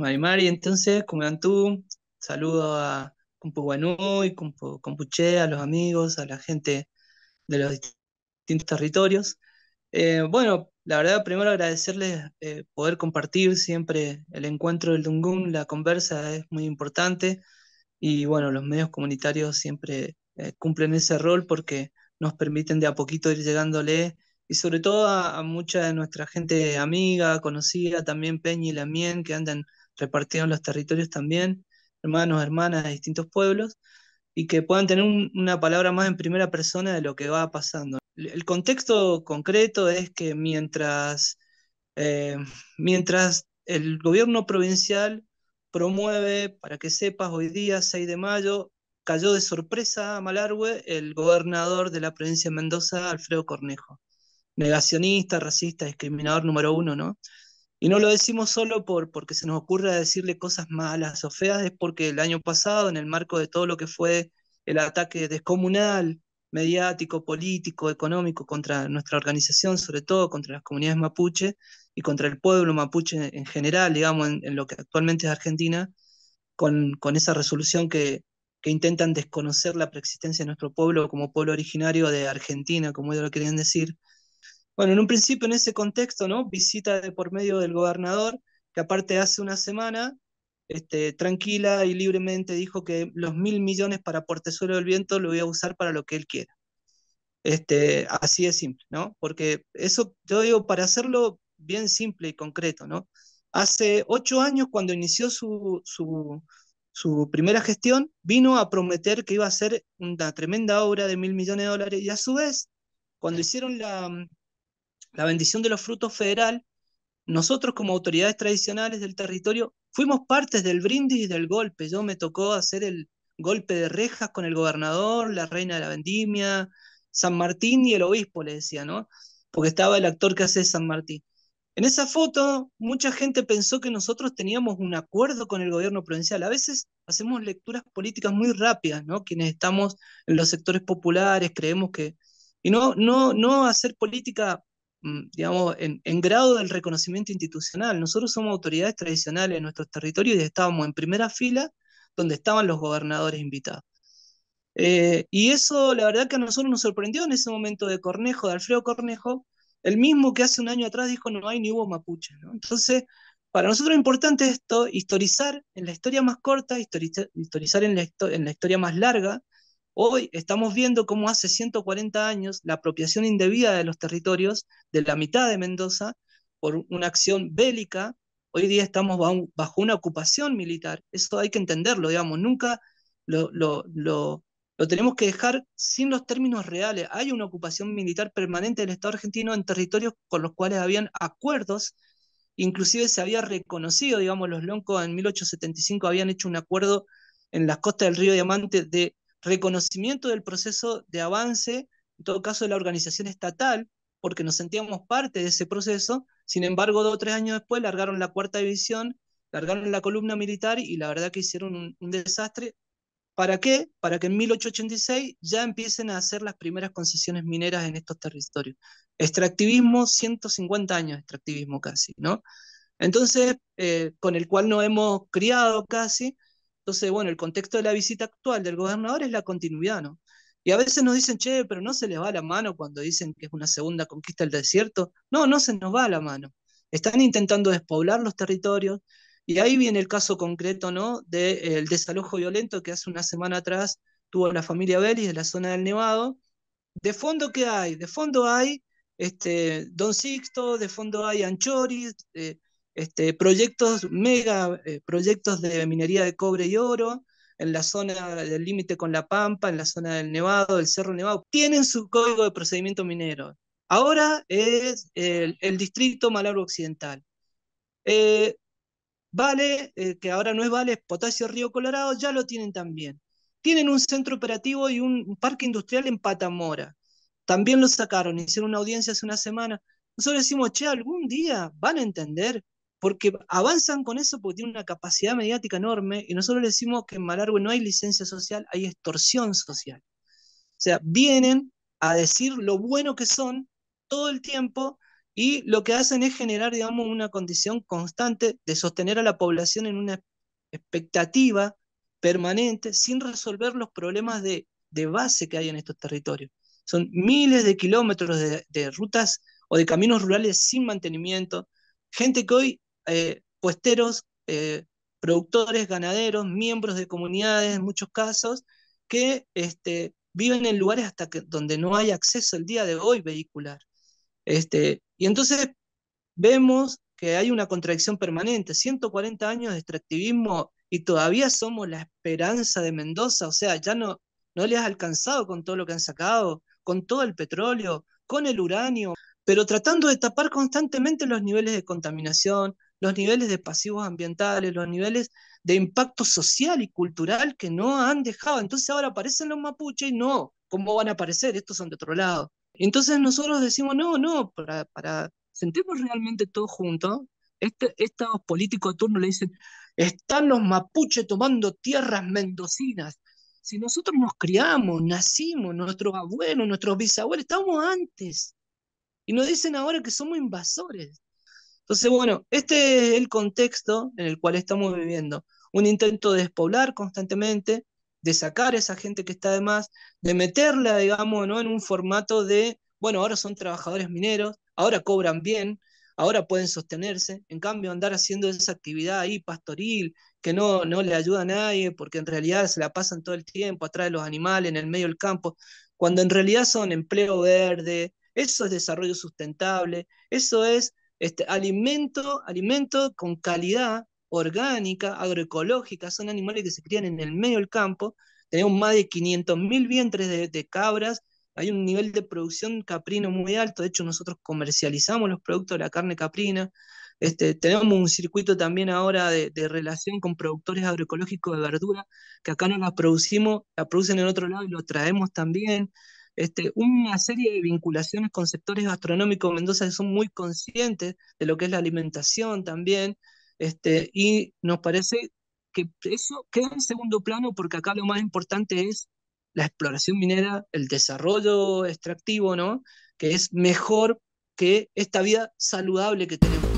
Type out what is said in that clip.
Marimari, entonces, como tú, saludo a Compu Guanú y a los amigos, a la gente de los distintos territorios. Eh, bueno, la verdad, primero agradecerles eh, poder compartir siempre el encuentro del Dungun, la conversa es muy importante y bueno, los medios comunitarios siempre eh, cumplen ese rol porque nos permiten de a poquito ir llegándole y sobre todo a, mucha de nuestra gente amiga, conocida, también Peña y Lamien, que andan repartieron en los territorios también, hermanos, hermanas de distintos pueblos, y que puedan tener una palabra más en primera persona de lo que va pasando. El contexto concreto es que mientras, eh, mientras el gobierno provincial promueve, para que sepas, hoy día, 6 de mayo, cayó de sorpresa a Malargüe el gobernador de la provincia de Mendoza, Alfredo Cornejo, negacionista, racista, discriminador número uno, ¿no? Y no lo decimos solo por, porque se nos ocurra decirle cosas malas o feas, es porque el año pasado, en el marco de todo lo que fue el ataque descomunal, mediático, político, económico contra nuestra organización, sobre todo contra las comunidades mapuche y contra el pueblo mapuche en general, digamos, en, lo que actualmente es Argentina, con, esa resolución que, que intentan desconocer la preexistencia de nuestro pueblo como pueblo originario de Argentina, como ellos lo querían decir bueno, en un principio en ese contexto, ¿no? Visita por medio del gobernador, que aparte hace una semana, este, tranquila y libremente dijo que los mil millones para Portezuelo del Viento lo iba a usar para lo que él quiera. Este, así de simple, ¿no? Porque eso, yo digo, para hacerlo bien simple y concreto, ¿no? Hace ocho años, cuando inició su, su, su primera gestión, vino a prometer que iba a hacer una tremenda obra de mil millones de dólares y a su vez, cuando hicieron la, la bendición de los frutos federal, nosotros como autoridades tradicionales del territorio fuimos partes del brindis y del golpe. Yo me tocó hacer el golpe de rejas con el gobernador, la reina de la vendimia, San Martín y el obispo, le decía, ¿no? Porque estaba el actor que hace San Martín. En esa foto, mucha gente pensó que nosotros teníamos un acuerdo con el gobierno provincial. A veces hacemos lecturas políticas muy rápidas, ¿no? Quienes estamos en los sectores populares creemos que... Y no, no, no hacer política Mm, digamos, en, grado del reconocimiento institucional. Nosotros somos autoridades tradicionales en nuestros territorios y estábamos en primera fila donde estaban los gobernadores invitados. Eh, y eso, la verdad que a nosotros nos sorprendió en ese momento de Cornejo, de Alfredo Cornejo, el mismo que hace un año atrás dijo no hay ni hubo mapuche. Entonces, para nosotros es importante esto, historizar en la historia más corta, historizar en la historia más larga, Hoy estamos viendo cómo hace 140 años la apropiación indebida de los territorios de la mitad de Mendoza por una acción bélica, hoy día estamos bajo una ocupación militar. Eso hay que entenderlo, digamos, nunca lo, lo, lo, tenemos que dejar sin los términos reales. Hay una ocupación militar permanente del Estado argentino en territorios con los cuales habían acuerdos inclusive se había reconocido, digamos, los loncos en 1875 habían hecho un acuerdo en las costas del río Diamante de reconocimiento del proceso de avance, en todo caso de la organización estatal, porque nos sentíamos parte de ese proceso. Sin embargo, dos o tres años después largaron la cuarta división, largaron la columna militar y la verdad que hicieron un, desastre. ¿Para qué? Para que en 1886 ya empiecen a hacer las primeras concesiones mineras en estos territorios. Extractivismo, 150 años de extractivismo casi, ¿no? Entonces, eh, con el cual nos hemos criado casi, entonces, bueno, el contexto de la visita actual del gobernador es la continuidad, ¿no? Y a veces nos dicen, che, pero no se les va la mano cuando dicen que es una segunda conquista del desierto. No, no se nos va la mano. Están intentando despoblar los territorios. Y ahí viene el caso concreto, ¿no? Del de, eh, desalojo violento que hace una semana atrás tuvo la familia Vélez de la zona del Nevado. De fondo, ¿qué hay? De fondo hay este, Don Sixto, de fondo hay Anchoris, eh, este, proyectos, mega eh, proyectos de minería de cobre y oro en la zona del límite con La Pampa, en la zona del Nevado, del Cerro Nevado, tienen su código de procedimiento minero. Ahora es el, distrito Malabro Occidental. Eh, vale, eh, que ahora no es Vale, es Potasio Río Colorado, ya lo tienen también. Tienen un centro operativo y un parque industrial en Patamora. También lo sacaron, hicieron una audiencia hace una semana. Nosotros decimos, che, algún día van a entender porque avanzan con eso porque tienen una capacidad mediática enorme y nosotros les decimos que en Malargue no hay licencia social, hay extorsión social. O sea, vienen a decir lo bueno que son todo el tiempo y lo que hacen es generar, digamos, una condición constante de sostener a la población en una expectativa permanente sin resolver los problemas de, base que hay en estos territorios. Son miles de kilómetros de, de rutas o de caminos rurales sin mantenimiento, gente que hoy eh, puesteros, eh, productores, ganaderos, miembros de comunidades, en muchos casos, que este, viven en lugares hasta que, donde no hay acceso el día de hoy vehicular. Este, y entonces vemos que hay una contradicción permanente, 140 años de extractivismo y todavía somos la esperanza de Mendoza, o sea, ya no, no le has alcanzado con todo lo que han sacado, con todo el petróleo, con el uranio, pero tratando de tapar constantemente los niveles de contaminación, los niveles de pasivos ambientales, los niveles de impacto social y cultural que no han dejado. Entonces ahora aparecen los mapuches y no, ¿cómo van a aparecer? Estos son de otro lado. Entonces nosotros decimos, no, no, para, sentirnos realmente todos juntos, este, estos políticos de turno le dicen, están los mapuches tomando tierras mendocinas. Si nosotros nos criamos, nacimos, nuestros abuelos, nuestros bisabuelos, estábamos antes. Y nos dicen ahora que somos invasores. Entonces, bueno, este es el contexto en el cual estamos viviendo. Un intento de despoblar constantemente, de sacar a esa gente que está de de meterla, digamos, ¿no? en un formato de, bueno, ahora son trabajadores mineros, ahora cobran bien, ahora pueden sostenerse. En cambio, andar haciendo esa actividad ahí pastoril, que no, no le ayuda a nadie, porque en realidad se la pasan todo el tiempo atrás de los animales, en el medio del campo, cuando en realidad son empleo verde, eso es desarrollo sustentable, eso es este, alimento, con calidad orgánica, agroecológica, son animales que se crían en el medio del campo. Tenemos más de 500.000 vientres de, cabras, hay un nivel de producción caprino muy alto, de hecho nosotros comercializamos los productos de la carne caprina, este, tenemos un circuito también ahora de, relación con productores agroecológicos de verdura, que acá no las producimos, la producen en otro lado y lo traemos también. Este, una serie de vinculaciones con sectores gastronómicos de Mendoza que son muy conscientes de lo que es la alimentación también, este, y nos parece que eso queda en segundo plano porque acá lo más importante es la exploración minera, el desarrollo extractivo, ¿no? Que es mejor que esta vida saludable que tenemos.